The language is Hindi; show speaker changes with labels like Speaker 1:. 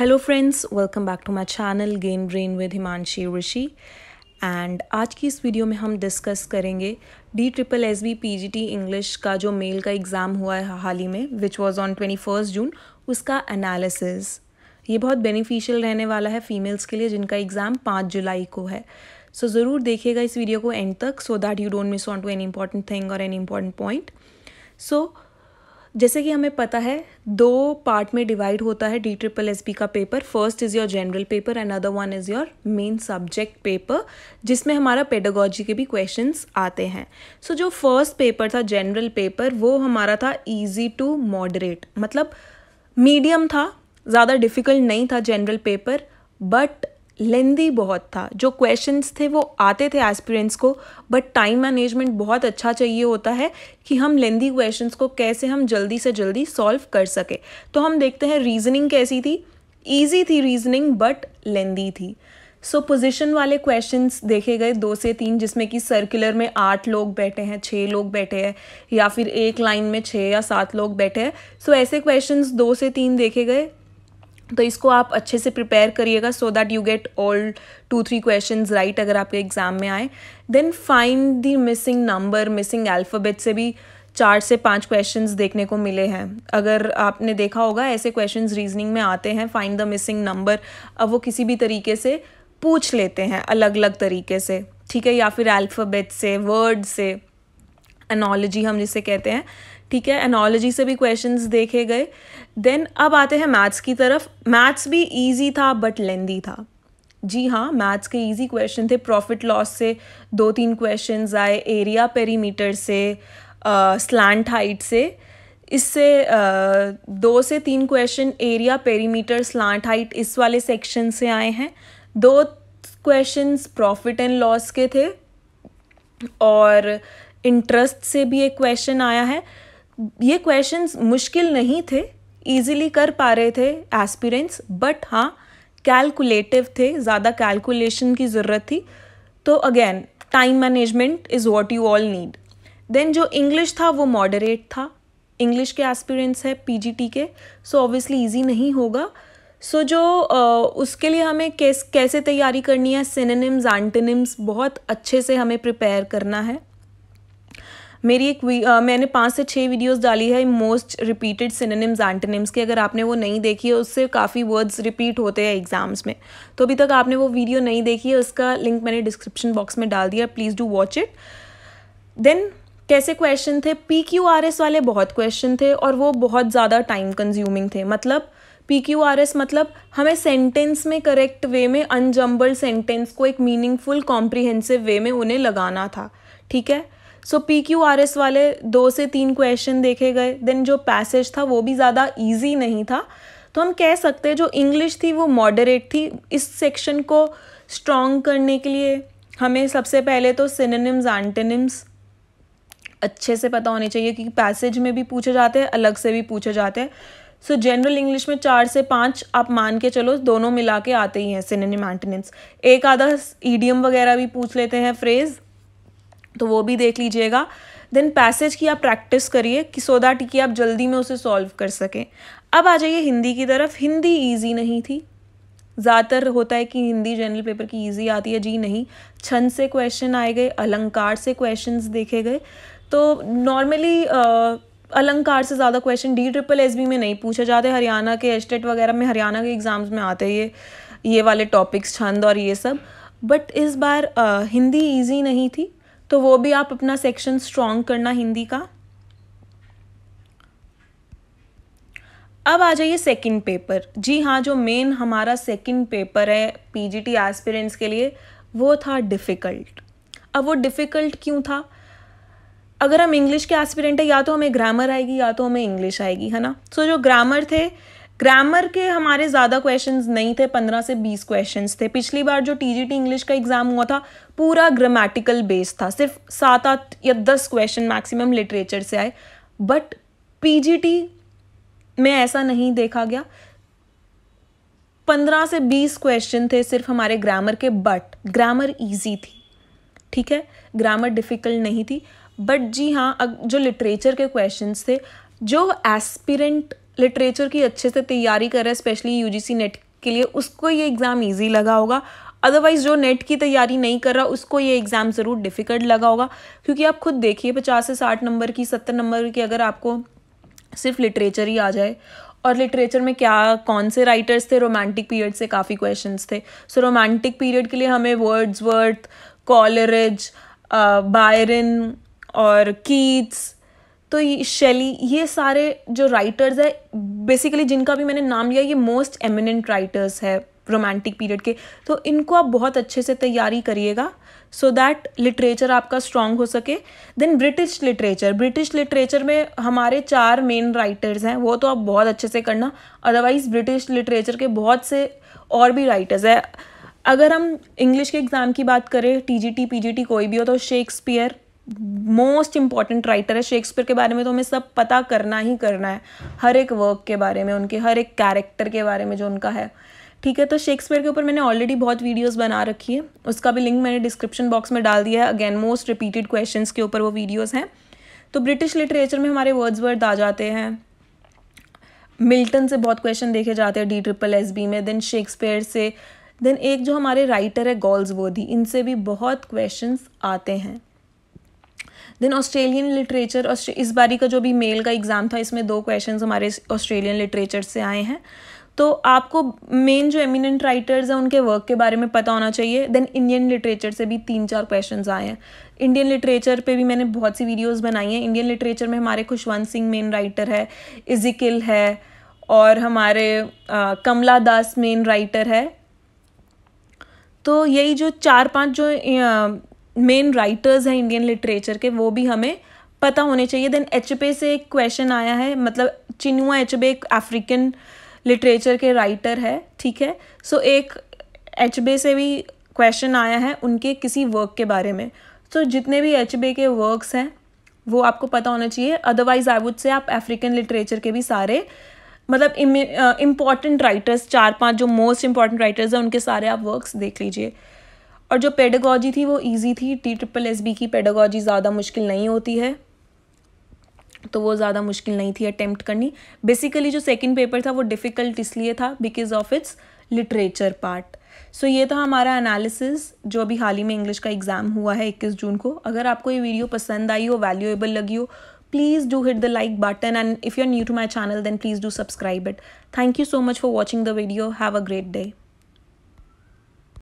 Speaker 1: hello friends welcome back to my channel gain brain with Himanshi Rishi and आज की इस वीडियो में हम डिस्कस करेंगे D triple S B P G T English का जो मेल का एग्ज़ाम हुआ है हाल ही में which was on twenty first June उसका एनालिसिस ये बहुत बेनिफिशियल रहने वाला है फीमेल्स के लिए जिनका एग्ज़ाम पाँच जुलाई को है सो so, ज़रूर देखिएगा इस वीडियो को एंड तक so that you don't miss on to any important thing और एनी इंपॉर्टेंट पॉइंट सो जैसे कि हमें पता है दो पार्ट में डिवाइड होता है डी ट्रिपल एस बी का paper first is your general paper and other one is your main subject paper जिसमें हमारा पेडागोजी के भी क्वेश्चंस आते हैं सो so, जो फर्स्ट पेपर था जनरल पेपर वो हमारा था इजी टू मॉडरेट मतलब मीडियम था ज़्यादा डिफ़िकल्ट नहीं था जनरल पेपर बट लेंदी बहुत था जो क्वेश्चंस थे वो आते थे एस्पिरेंट्स को बट टाइम मैनेजमेंट बहुत अच्छा चाहिए होता है कि हम लेंदी क्वेश्चंस को कैसे हम जल्दी से जल्दी सॉल्व कर सके तो हम देखते हैं रीजनिंग कैसी थी ईजी थी रीजनिंग बट लेंदी थी सो so, पोजिशन वाले क्वेश्चंस देखे गए दो से तीन जिसमें कि सर्कुलर में आठ लोग बैठे हैं छः लोग बैठे हैं या फिर एक लाइन में छः या सात लोग बैठे हैं सो so, ऐसे क्वेश्चंस दो से तीन देखे गए तो इसको आप अच्छे से प्रिपेयर करिएगा so that you get all two three question right अगर आपके एग्ज़ाम में आए then find the missing number missing alphabet से भी चार से पांच क्वेश्चंस देखने को मिले हैं अगर आपने देखा होगा ऐसे क्वेश्चंस रीजनिंग में आते हैं फाइंड द मिसिंग नंबर अब वो किसी भी तरीके से पूछ लेते हैं अलग अलग तरीके से ठीक है या फिर अल्फ़ाबेट से वर्ड से एनोलॉजी हम जिसे कहते हैं ठीक है एनोलॉजी से भी क्वेश्चन देखे गए देन अब आते हैं मैथ्स की तरफ मैथ्स भी ईजी था बट लेंदी था जी हाँ मैथ्स के इजी क्वेश्चन थे प्रॉफिट लॉस से दो तीन क्वेश्चन आए एरिया पेरीमीटर से स्लैंट uh, हाइट से इससे uh, दो से तीन question area perimeter slant height इस वाले सेक्शन से आए हैं दो क्वेश्चन प्रॉफिट एंड लॉस के थे और इंटरेस्ट से भी एक क्वेश्चन आया है ये क्वेश्चंस मुश्किल नहीं थे ईजिली कर पा रहे थे एस्पिरेंट्स बट हाँ कैलकुलेटिव थे ज़्यादा कैलकुलेशन की ज़रूरत थी तो again time management is what you all need then जो इंग्लिश था वो मॉडरेट था इंग्लिश के एस्पिरेंट्स है पीजीटी के सो ऑब्वियसली ईजी नहीं होगा सो so, जो आ, उसके लिए हमें कैस कैसे तैयारी करनी है सिनेनिम्स एंटेनिम्स बहुत अच्छे से हमें प्रिपेयर करना है मेरी एक आ, मैंने पाँच से छः वीडियोस डाली है मोस्ट रिपीटेड सिनेम्स एंटेनिम्स की अगर आपने वो नहीं देखी है उससे काफ़ी वर्ड्स रिपीट होते हैं एग्जाम्स में तो अभी तक आपने वो वीडियो नहीं देखी है उसका लिंक मैंने डिस्क्रिप्शन बॉक्स में डाल दिया please do watch it then कैसे क्वेश्चन थे पी क्यू आर एस वाले बहुत क्वेश्चन थे और वो बहुत ज़्यादा टाइम कंज्यूमिंग थे मतलब पी क्यू आर एस मतलब हमें सेंटेंस में करेक्ट वे में अनजम्बल्ड सेंटेंस को एक मीनिंगफुल कॉम्प्रिहेंसिव वे में उन्हें लगाना था ठीक है so P Q R S वाले दो से तीन क्वेश्चन देखे गए देन जो पैसेज था वो भी ज़्यादा ईजी नहीं था तो हम कह सकते जो इंग्लिश थी वो मॉडरेट थी इस सेक्शन को स्ट्रॉन्ग करने के लिए हमें सबसे पहले तो सिनेनिम्स एंटेनिम्स अच्छे से पता होने चाहिए क्योंकि पैसेज में भी पूछे जाते हैं अलग से भी पूछे जाते हैं सो जनरल इंग्लिश में चार से पाँच आप मान के चलो दोनों मिला के आते ही हैं सिनेनिम एंटेनिम्स एक आधा ईडियम वगैरह भी पूछ लेते हैं फ्रेज़ तो वो भी देख लीजिएगा देन पैसेज की आप प्रैक्टिस करिए कि सो दैट कि आप जल्दी में उसे सॉल्व कर सकें अब आ जाइए हिंदी की तरफ हिंदी ईजी नहीं थी ज़्यादातर होता है कि हिंदी जनरल पेपर की ईजी आती है जी नहीं छंद से क्वेश्चन आए गए अलंकार से क्वेश्चन देखे गए तो नॉर्मली अलंकार से ज़्यादा question D triple S B में नहीं पूछे जाते हरियाणा के एस्टेट e वगैरह में हरियाणा के एग्ज़ाम्स में आते ये ये वाले टॉपिक्स छंद और ये सब बट इस बार आ, हिंदी ईजी नहीं थी तो वो भी आप अपना सेक्शन स्ट्रॉन्ग करना हिंदी का अब आ जाइए सेकंड पेपर जी हाँ जो मेन हमारा सेकंड पेपर है पीजीटी एस्पिरेंट्स के लिए वो था डिफ़िकल्ट अब वो डिफ़िकल्ट क्यों था अगर हम इंग्लिश के एस्पिरेंट है या तो हमें ग्रामर आएगी या तो हमें इंग्लिश आएगी है ना सो so, जो ग्रामर थे ग्रामर के हमारे ज़्यादा क्वेश्चंस नहीं थे पंद्रह से बीस क्वेश्चंस थे पिछली बार जो टी इंग्लिश का एग्ज़ाम हुआ था पूरा ग्रामेटिकल बेस्ड था सिर्फ सात आठ या दस क्वेश्चन मैक्सिमम लिटरेचर से आए बट पी में ऐसा नहीं देखा गया पंद्रह से बीस क्वेश्चन थे सिर्फ हमारे ग्रामर के बट ग्रामर ईजी थी ठीक है ग्रामर डिफ़िकल्ट नहीं थी बट जी हाँ जो लिटरेचर के क्वेश्चंस थे जो एस्पिरेंट लिटरेचर की अच्छे से तैयारी कर रहा है स्पेशली यू नेट के लिए उसको ये एग्ज़ाम ईजी लगा होगा अदरवाइज़ जो नेट की तैयारी नहीं कर रहा उसको ये एग्ज़ाम ज़रूर डिफ़िकल्ट लगा होगा क्योंकि आप खुद देखिए पचास से साठ नंबर की सत्तर नंबर की अगर आपको सिर्फ लिटरेचर ही आ जाए और लिटरेचर में क्या कौन से राइटर्स थे रोमांटिक पीरियड से काफ़ी क्वेश्चंस थे सो रोमांटिक पीरियड के लिए हमें वर्ड्सवर्थ कॉलरेज बायरन और कीट्स तो शेली ये सारे जो राइटर्स है बेसिकली जिनका भी मैंने नाम लिया ये मोस्ट एमिनेंट राइटर्स है रोमांटिक पीरियड के तो इनको आप बहुत अच्छे से तैयारी करिएगा सो दैट लिटरेचर आपका स्ट्रांग हो सके then British literature British literature में हमारे चार मेन राइटर्स हैं वो तो आप बहुत अच्छे से करना अदरवाइज ब्रिटिश लिटरेचर के बहुत से और भी राइटर्स हैं अगर हम इंग्लिश के एग्ज़ाम की बात करें जी टी कोई भी हो तो शेक्सपियर मोस्ट इम्पॉर्टेंट राइटर है शेक्सपियर के बारे में तो हमें सब पता करना ही करना है हर एक वर्क के बारे में उनके हर एक कैरेक्टर के बारे में जो उनका है ठीक है तो शेक्सपियर के ऊपर मैंने ऑलरेडी बहुत वीडियोस बना रखी है उसका भी लिंक मैंने डिस्क्रिप्शन बॉक्स में डाल दिया है अगेन मोस्ट रिपीटेड क्वेश्चन के ऊपर वो वीडियोज़ हैं तो ब्रिटिश लिटरेचर में हमारे वर्ड्स वर्ड आ जाते हैं मिल्टन से बहुत क्वेश्चन देखे जाते हैं डी ट्रिपल एस बी में देन शेक्सपियर से देन एक जो हमारे राइटर है गॉल्स वो इनसे भी बहुत क्वेश्चंस आते हैं देन ऑस्ट्रेलियन लिटरेचर इस बारी का जो भी मेल का एग्ज़ाम था इसमें दो क्वेश्चन हमारे ऑस्ट्रेलियन लिटरेचर से आए हैं तो आपको मेन जो एमिनेंट राइटर्स हैं उनके वर्क के बारे में पता होना चाहिए देन इंडियन लिटरेचर से भी तीन चार क्वेश्चंस आए हैं इंडियन लिटरेचर पे भी मैंने बहुत सी वीडियोस बनाई हैं इंडियन लिटरेचर में हमारे खुशवंत सिंह मेन राइटर है इजिकिल है और हमारे आ, कमला दास मेन राइटर है तो यही जो चार पांच जो मेन राइटर्स हैं इंडियन लिटरेचर के वो भी हमें पता होने चाहिए देन एच से एक क्वेश्चन आया है मतलब चिनुआ एच एक अफ्रीकन लिटरेचर के राइटर है ठीक है सो so, एक एच से भी क्वेश्चन आया है उनके किसी वर्क के बारे में सो so, जितने भी एच के वर्क्स हैं वो आपको पता होना चाहिए अदरवाइज आई वुड से आप अफ्रीकन लिटरेचर के भी सारे मतलब इम्पॉर्टेंट राइटर्स चार पांच जो मोस्ट इंपॉर्टेंट राइटर्स हैं उनके सारे आप वर्क्स देख लीजिए और जो पेडागॉजी थी वो ईजी थी टी ट्रिपल एस बी की पेडागॉजी ज़्यादा मुश्किल नहीं होती है तो वो ज़्यादा मुश्किल नहीं थी अटैम्प्ट करनी बेसिकली जो सेकेंड पेपर था वो डिफ़िकल्ट इसलिए था because of its literature part so ये था हमारा एनालिसिस जो अभी हाल ही में इंग्लिश का एग्ज़ाम हुआ है 21 जून को अगर आपको ये वीडियो पसंद आई हो वैल्यूएबल लगी हो do hit the like button and if you are new to my channel then please do subscribe it thank you so much for watching the video have a great day